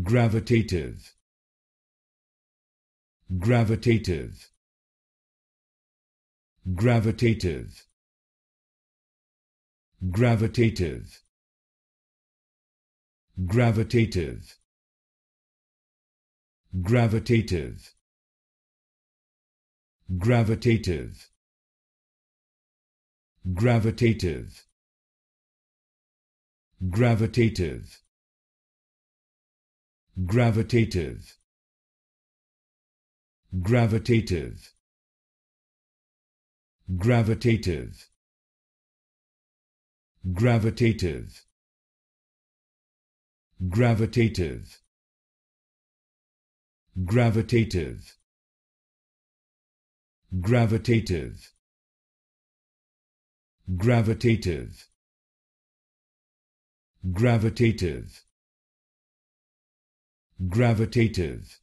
gravitative gravitative gravitative gravitative gravitative gravitative gravitative gravitative gravitative gravitative gravitative gravitative gravitative gravitative gravitative gravitative gravitative gravitative gravitative